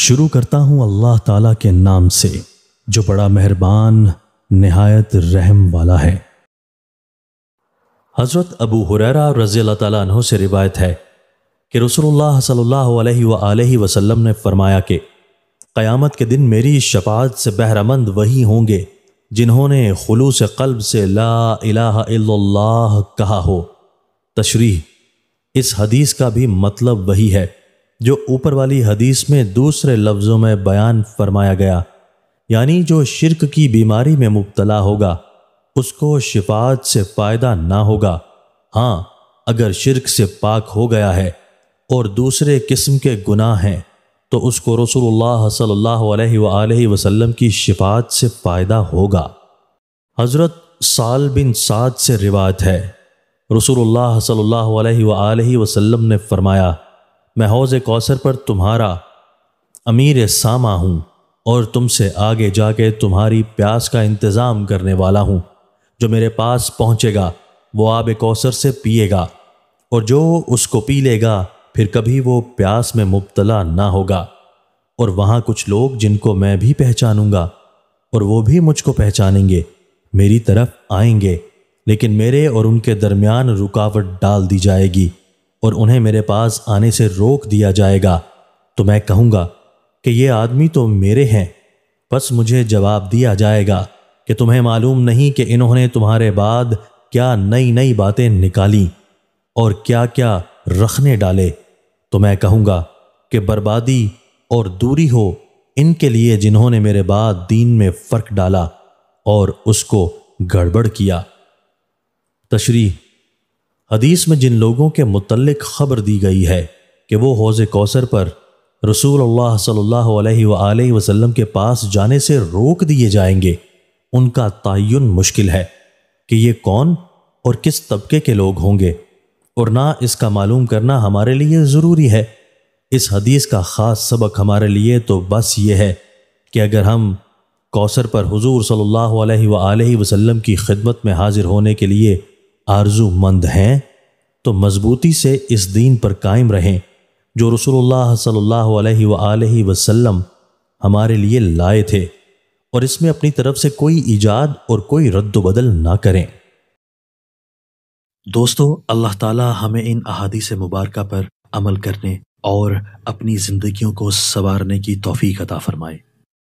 शुरू करता हूँ अल्लाह ताला के नाम से जो बड़ा मेहरबान नहायत रहम वाला है हज़रत अबू हुररा रज़ी तह से रिवायत है कि रसोल्ला सल्ला वसम ने फरमाया कि क़यामत के दिन मेरी शफात से बहरामंद वही होंगे जिन्होंने खलूस कल्ब से ला कहा हो तशरीह इस हदीस का भी मतलब वही है जो ऊपर वाली हदीस में दूसरे लफ्ज़ों में बयान फरमाया गया यानी जो शिरक की बीमारी में मुबतला होगा उसको शिफात से फ़ायदा ना होगा हाँ अगर शिरक से पाक हो गया है और दूसरे किस्म के गुनाह हैं तो उसको रसूलुल्लाह सल्लल्लाहु अलैहि वसल्लम की शिफात से फ़ायदा होगा हज़रत साल बिन साद से रिवायत है रसूलुल्लाह सल्लल्लाहु अलैहि वसल्लम ने फरमाया मैं हौज कौसर पर तुम्हारा अमीर सामा हूँ और तुमसे आगे जाके तुम्हारी प्यास का इंतज़ाम करने वाला हूँ जो मेरे पास पहुँचेगा वो आब कौसर से पिएगा और जो उसको पी लेगा फिर कभी वो प्यास में मुबतला ना होगा और वहाँ कुछ लोग जिनको मैं भी पहचानूंगा और वो भी मुझको पहचानेंगे मेरी तरफ आएंगे लेकिन मेरे और उनके दरमियान रुकावट डाल दी जाएगी और उन्हें मेरे पास आने से रोक दिया जाएगा तो मैं कहूंगा कि ये आदमी तो मेरे हैं बस मुझे जवाब दिया जाएगा कि तुम्हें मालूम नहीं कि इन्होंने तुम्हारे बाद क्या नई नई बातें निकाली और क्या क्या रखने डाले तो मैं कहूंगा कि बर्बादी और दूरी हो इनके लिए जिन्होंने मेरे बाद दीन में फ़र्क डाला और उसको गड़बड़ किया तशरी हदीस में जिन लोगों के मुतलक खबर दी गई है कि वो हौज कौसर पर रसूल अल्लाह वसलम के पास जाने से रोक दिए जाएंगे उनका तयन मुश्किल है कि ये कौन और किस तबके के लोग होंगे और ना इसका मालूम करना हमारे लिए ज़रूरी है इस हदीस का ख़ास सबक हमारे लिए तो बस ये है कि अगर हम कौसर पर हुजूर सल्लल्लाहु अलैहि की खिदमत में हाजिर होने के लिए आरजूमंद हैं तो मजबूती से इस दीन पर कायम रहें जो रसूलुल्लाह सल्लल्लाहु अलैहि वसल्लम हमारे लिए लाए थे और इसमें अपनी तरफ से कोई ईजाद और कोई रद्द बदल ना करें दोस्तों अल्लाह ताला हमें इन अहादी से मुबारक पर अमल करने और अपनी ज़िंदगियों को संवारने की तोफ़ी अता फरमाए